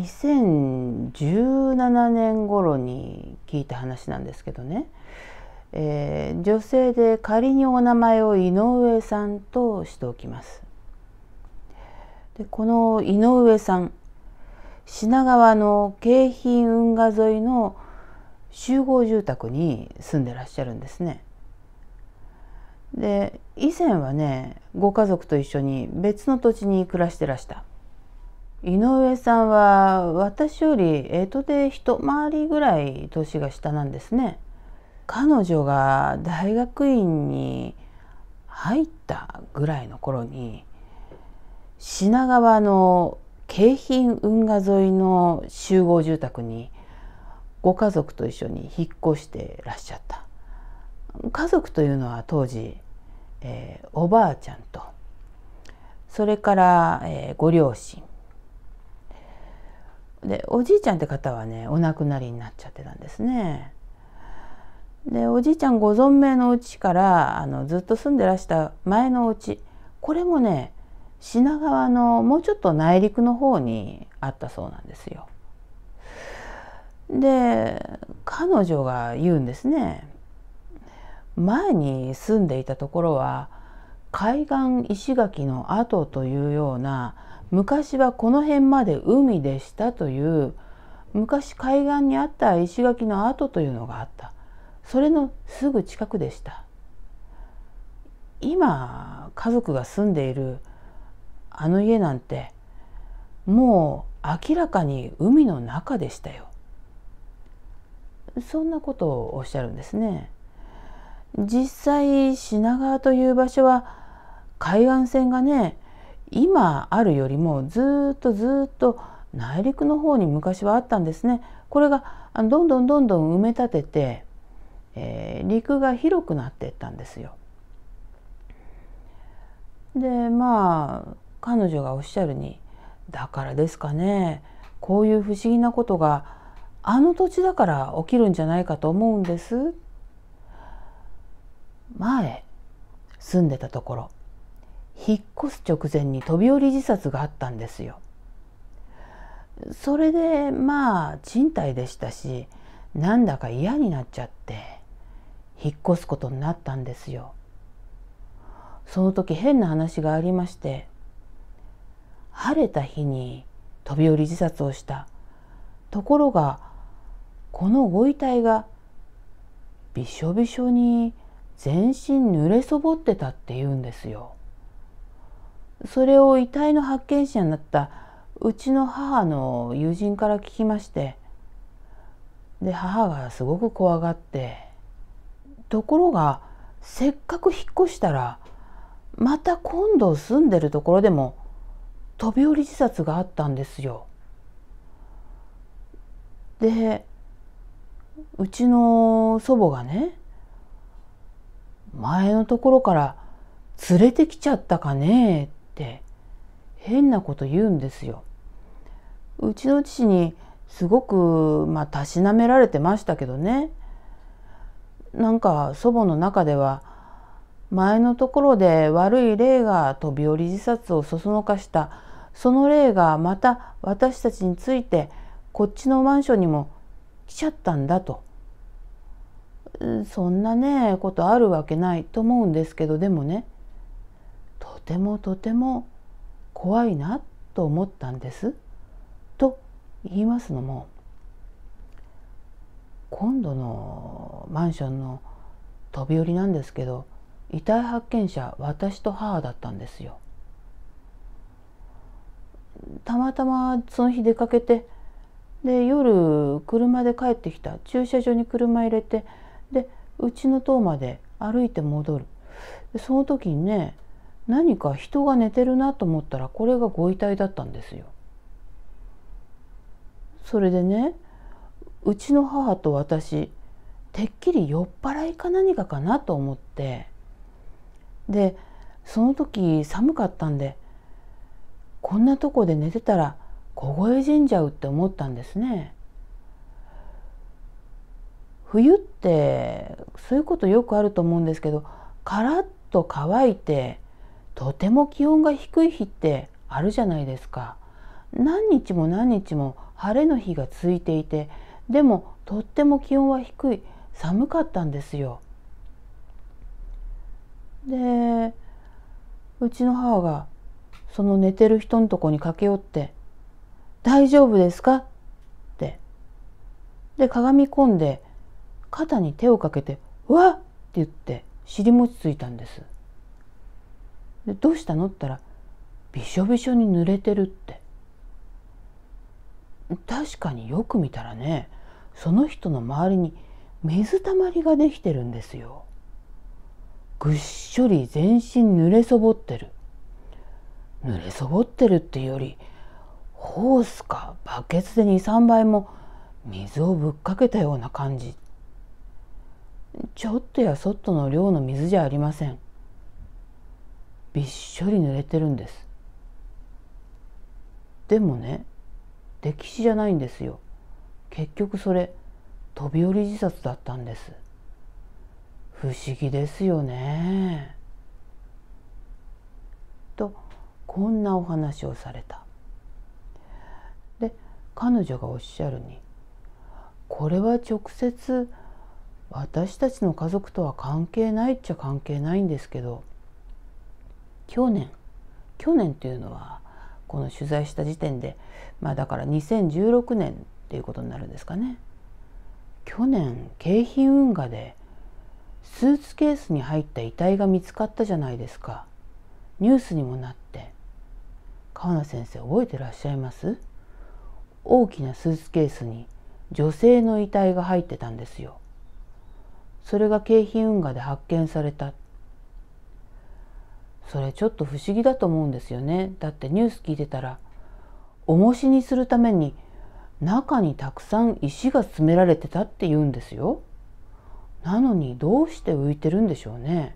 2017年頃に聞いた話なんですけどね、えー、女性で仮にお名前を井上さんとしておきます。でこの井上さん品川の京浜運河沿いの集合住宅に住んでらっしゃるんですね。で以前はねご家族と一緒に別の土地に暮らしてらした。井上さんは私より江戸で一回りぐらい年が下なんですね。彼女が大学院に入ったぐらいの頃に品川の京浜運河沿いの集合住宅にご家族と一緒に引っ越してらっしゃった家族というのは当時、えー、おばあちゃんとそれから、えー、ご両親でおじいちゃんって方はねお亡くなりになっちゃってたんですね。でおじいちゃんご存命のうちからあのずっと住んでらした前のうちこれもね品川のもうちょっと内陸の方にあったそうなんですよ。で彼女が言うんですね前に住んでいたところは海岸石垣の跡というような昔はこの辺まで海でしたという昔海岸にあった石垣の跡というのがあったそれのすぐ近くでした今家族が住んでいるあの家なんてもう明らかに海の中でしたよそんなことをおっしゃるんですね実際品川という場所は海岸線がね今あるよりもずっとずっと内陸の方に昔はあったんですね。これがどんどんどんどん埋め立てて、えー、陸が広くなっていったんですよ。でまあ彼女がおっしゃるにだからですかねこういう不思議なことがあの土地だから起きるんじゃないかと思うんです。前住んでたところ引っ越す直前に飛び降り自殺があったんですよ。それでまあ賃貸でしたしなんだか嫌になっちゃって引っ越すことになったんですよ。その時変な話がありまして晴れた日に飛び降り自殺をしたところがこのご遺体がびしょびしょに全身濡れそぼってたっていうんですよ。それを遺体の発見者になったうちの母の友人から聞きましてで母がすごく怖がってところがせっかく引っ越したらまた今度住んでるところでも飛び降り自殺があったんですよ。でうちの祖母がね前のところから連れてきちゃったかねって変なこと言うんですよ。うちの父にすごくまあたしなめられてましたけどねなんか祖母の中では前のところで悪い霊が飛び降り自殺をそそのかしたその霊がまた私たちについてこっちのマンションにも来ちゃったんだとそんなねことあるわけないと思うんですけどでもねてもとても怖いなと思ったんですと言いますのも今度のマンションの飛び降りなんですけど遺体発見者私と母だったんですよ。たまたまその日出かけてで夜車で帰ってきた駐車場に車入れてでうちの塔まで歩いて戻るその時にね何か人が寝てるなと思ったらこれがご遺体だったんですよ。それでねうちの母と私てっきり酔っ払いか何かかなと思ってでその時寒かったんでこんなとこで寝てたら凍え死んじゃうって思ったんですね。冬ってそういうことよくあると思うんですけどカラッと乾いてとても気温が低い日ってあるじゃないですか何日も何日も晴れの日が続いていてでもとっても気温は低い寒かったんですよでうちの母がその寝てる人のとこに駆け寄って「大丈夫ですか?」ってで鏡込んで肩に手をかけて「うわっ!」って言って尻餅ついたんです。でどうしたのって言ったらびしょびしょに濡れてるって確かによく見たらねその人の周りに水たまりができてるんですよぐっしょり全身濡れそぼってる濡れそぼってるっていうよりホースかバケツで23倍も水をぶっかけたような感じちょっとやそっとの量の水じゃありませんびっしょり濡れてるんですでもね歴史じゃないんですよ結局それ飛び降り自殺だったんです不思議ですよねとこんなお話をされたで彼女がおっしゃるにこれは直接私たちの家族とは関係ないっちゃ関係ないんですけど去年去年というのはこの取材した時点でまあだから2016年っていうことになるんですかね去年京浜運河でスーツケースに入った遺体が見つかったじゃないですかニュースにもなって川名先生覚えてらっしゃいます大きなスーツケースに女性の遺体が入ってたんですよそれが京浜運河で発見されたそれちょっと不思議だと思うんですよねだってニュース聞いてたら重しにするために中にたくさん石が詰められてたって言うんですよなのにどうして浮いてるんでしょうね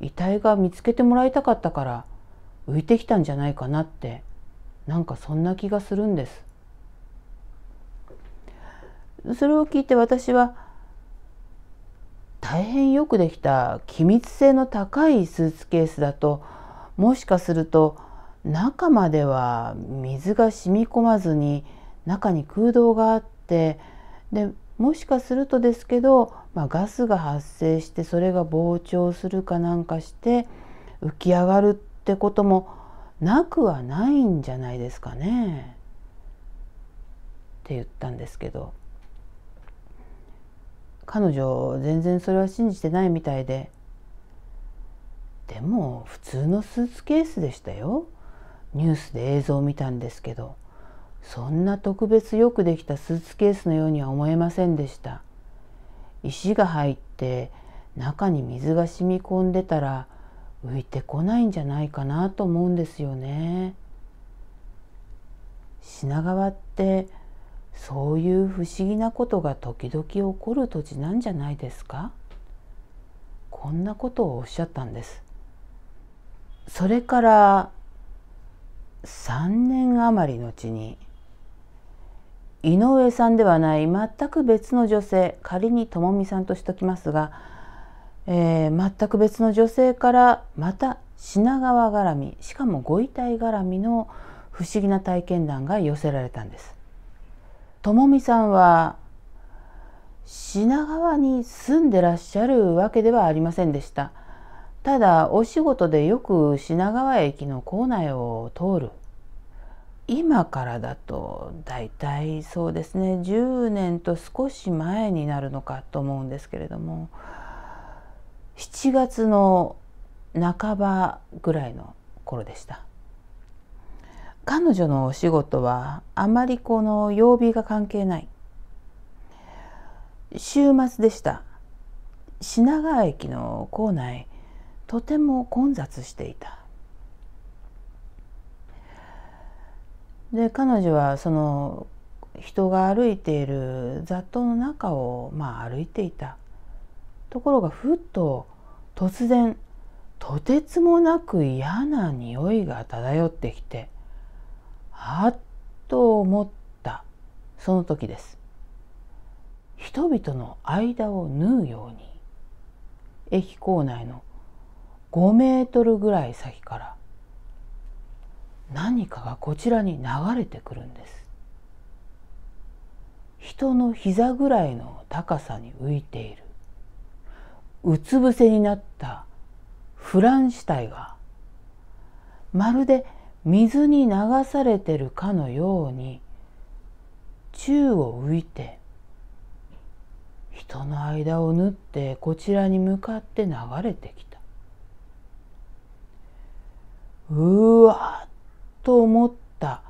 遺体が見つけてもらいたかったから浮いてきたんじゃないかなってなんかそんな気がするんですそれを聞いて私は大変よくできた機密性の高いスーツケースだともしかすると中までは水が染み込まずに中に空洞があってでもしかするとですけど、まあ、ガスが発生してそれが膨張するかなんかして浮き上がるってこともなくはないんじゃないですかね。って言ったんですけど。彼女全然それは信じてないみたいででも普通のスーツケースでしたよニュースで映像を見たんですけどそんな特別よくできたスーツケースのようには思えませんでした石が入って中に水が染み込んでたら浮いてこないんじゃないかなと思うんですよね品川ってそういう不思議なことが時々起こる土地なんじゃないですかこんなことをおっしゃったんです。それから3年余りのうちに井上さんではない全く別の女性仮にともみさんとしときますが、えー、全く別の女性からまた品川絡みしかもご遺体絡みの不思議な体験談が寄せられたんです。ともみさんは品川に住んでらっしゃるわけではありませんでした。ただお仕事でよく品川駅の構内を通る。今からだと大体そうですね10年と少し前になるのかと思うんですけれども7月の半ばぐらいの頃でした。彼女のお仕事はあまりこの曜日が関係ない週末でした品川駅の構内とても混雑していたで彼女はその人が歩いている雑踏の中をまあ歩いていたところがふっと突然とてつもなく嫌な匂いが漂ってきてはっと思ったその時です人々の間を縫うように駅構内の5メートルぐらい先から何かがこちらに流れてくるんです人の膝ぐらいの高さに浮いているうつ伏せになったフランシュタイがまるで水に流されてるかのように宙を浮いて人の間を縫ってこちらに向かって流れてきたうわっと思った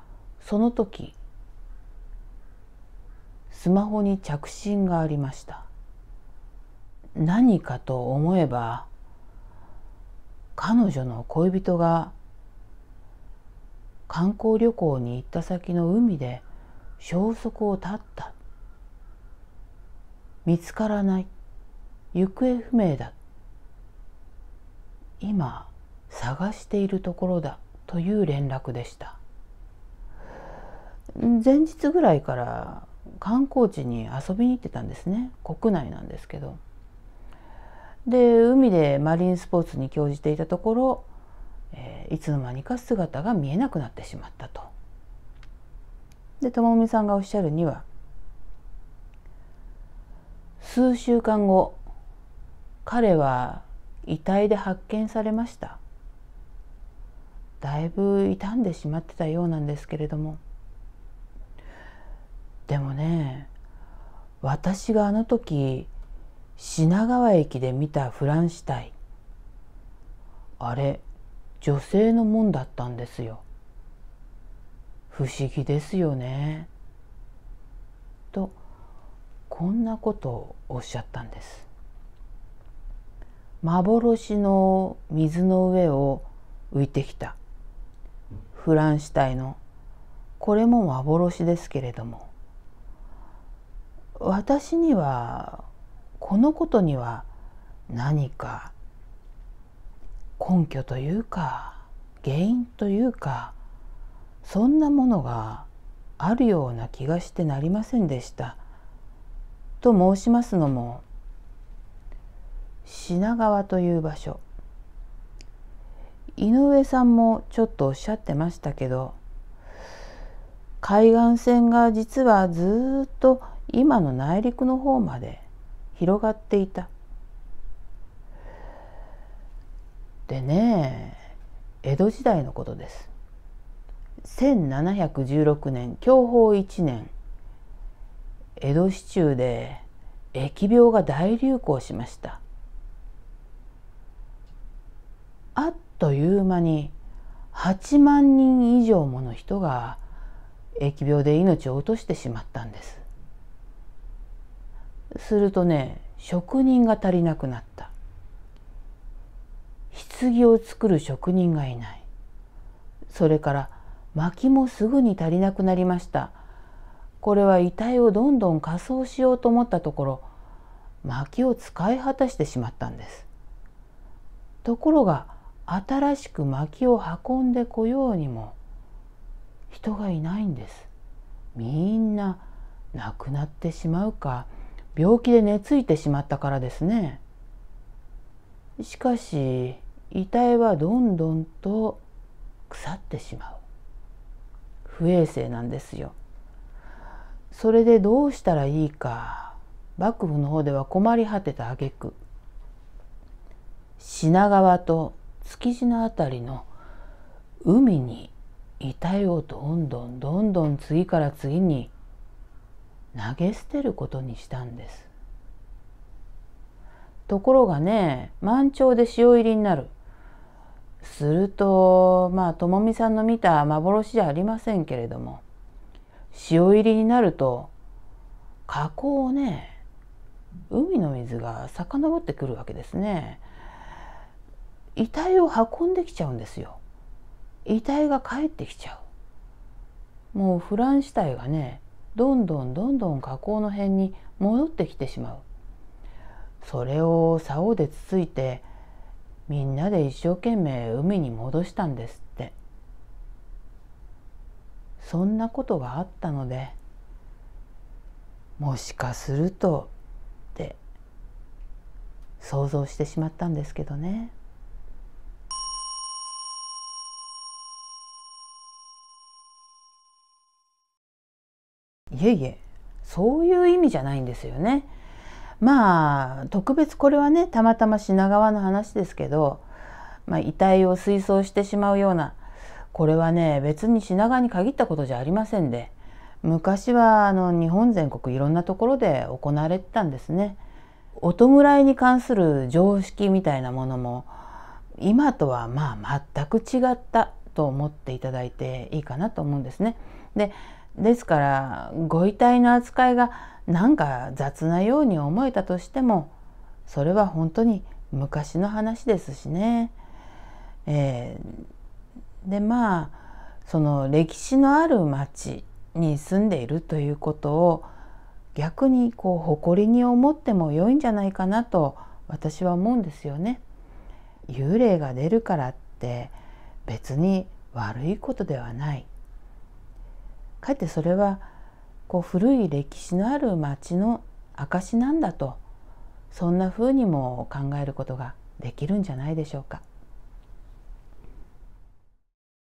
その時スマホに着信がありました何かと思えば彼女の恋人が観光旅行に行った先の海で消息を絶った見つからない行方不明だ今探しているところだという連絡でした前日ぐらいから観光地に遊びに行ってたんですね国内なんですけどで海でマリンスポーツに興じていたところえー、いつの間にか姿が見えなくなってしまったと。でともみさんがおっしゃるには数週間後彼は遺体で発見されましただいぶ傷んでしまってたようなんですけれどもでもね私があの時品川駅で見たフランシュタイあれ女性のもんだったんですよ。不思議ですよね。とこんなことをおっしゃったんです。幻の水の上を浮いてきたフランシュタイのこれも幻ですけれども私にはこのことには何か根拠というか原因というかそんなものがあるような気がしてなりませんでした。と申しますのも品川という場所井上さんもちょっとおっしゃってましたけど海岸線が実はずっと今の内陸の方まで広がっていたでね江戸時代のことです1716年享保1年江戸市中で疫病が大流行しましたあっという間に8万人以上もの人が疫病で命を落としてしまったんですするとね職人が足りなくなった棺を作る職人がいないそれから薪もすぐに足りなくなりましたこれは遺体をどんどん火葬しようと思ったところ薪を使い果たしてしまったんですところが新しく薪を運んでこようにも人がいないんですみんな亡くなってしまうか病気で寝ついてしまったからですねしかし遺体はどんどんと腐ってしまう不衛生なんですよそれでどうしたらいいか幕府の方では困り果てた挙句品川と築地の辺りの海に遺体をどんどんどんどん次から次に投げ捨てることにしたんですところがね満潮で潮入りになるするとまあともみさんの見た幻じゃありませんけれども潮入りになると河口をね海の水が遡ってくるわけですね遺体を運んできちゃうんですよ遺体が帰ってきちゃうもうフラン死体がねどんどんどんどん河口の辺に戻ってきてしまうそれを竿でつついてみんなで一生懸命海に戻したんですってそんなことがあったのでもしかするとって想像してしまったんですけどね。いえいえそういう意味じゃないんですよね。まあ特別これはねたまたま品川の話ですけど、まあ、遺体を水槽してしまうようなこれはね別に品川に限ったことじゃありませんで昔はあの日本全国いろんなところで行われてたんですね。お弔いに関する常識みたいなものも今とはまあ全く違ったと思っていただいていいかなと思うんですね。でですからご遺体の扱いがなんか雑なように思えたとしてもそれは本当に昔の話ですしね。えー、でまあその歴史のある町に住んでいるということを逆にこう誇りに思っても良いんじゃないかなと私は思うんですよね。幽霊が出るからって別に悪いことではない。かえってそれはこう古い歴史のある町の証なんだとそんなふうにも考えることができるんじゃないでしょうか。